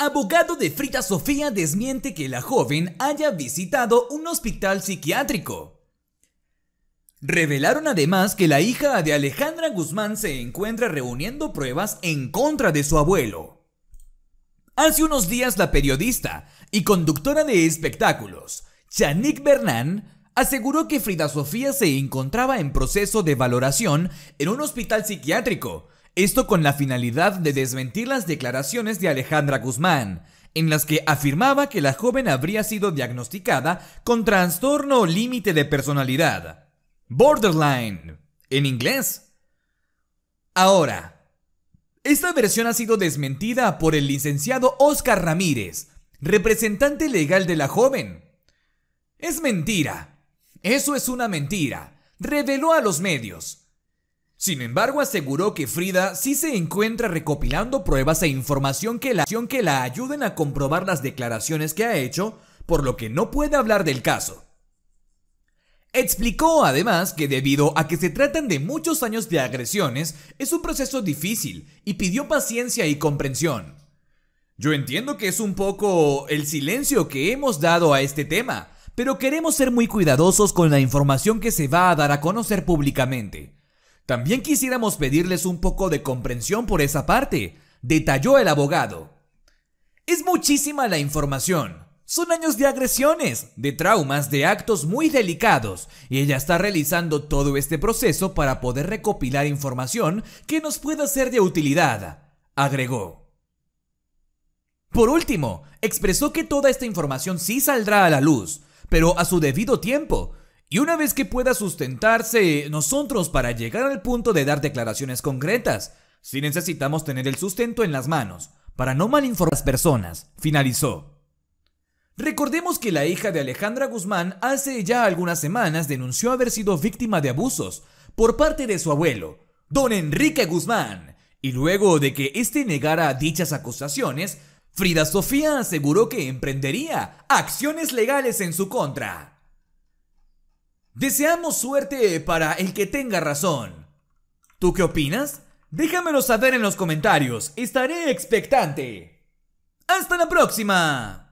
Abogado de Frida Sofía desmiente que la joven haya visitado un hospital psiquiátrico. Revelaron además que la hija de Alejandra Guzmán se encuentra reuniendo pruebas en contra de su abuelo. Hace unos días la periodista y conductora de espectáculos, Chanik Bernan aseguró que Frida Sofía se encontraba en proceso de valoración en un hospital psiquiátrico esto con la finalidad de desmentir las declaraciones de Alejandra Guzmán, en las que afirmaba que la joven habría sido diagnosticada con trastorno límite de personalidad. Borderline, en inglés. Ahora, esta versión ha sido desmentida por el licenciado Oscar Ramírez, representante legal de la joven. Es mentira. Eso es una mentira. Reveló a los medios. Sin embargo, aseguró que Frida sí se encuentra recopilando pruebas e información que la, que la ayuden a comprobar las declaraciones que ha hecho, por lo que no puede hablar del caso. Explicó además que debido a que se tratan de muchos años de agresiones, es un proceso difícil y pidió paciencia y comprensión. Yo entiendo que es un poco el silencio que hemos dado a este tema, pero queremos ser muy cuidadosos con la información que se va a dar a conocer públicamente. También quisiéramos pedirles un poco de comprensión por esa parte, detalló el abogado. Es muchísima la información. Son años de agresiones, de traumas, de actos muy delicados, y ella está realizando todo este proceso para poder recopilar información que nos pueda ser de utilidad, agregó. Por último, expresó que toda esta información sí saldrá a la luz, pero a su debido tiempo, y una vez que pueda sustentarse, nosotros para llegar al punto de dar declaraciones concretas, si necesitamos tener el sustento en las manos, para no malinformar a las personas, finalizó. Recordemos que la hija de Alejandra Guzmán hace ya algunas semanas denunció haber sido víctima de abusos por parte de su abuelo, don Enrique Guzmán, y luego de que éste negara dichas acusaciones, Frida Sofía aseguró que emprendería acciones legales en su contra. Deseamos suerte para el que tenga razón. ¿Tú qué opinas? Déjamelo saber en los comentarios. Estaré expectante. ¡Hasta la próxima!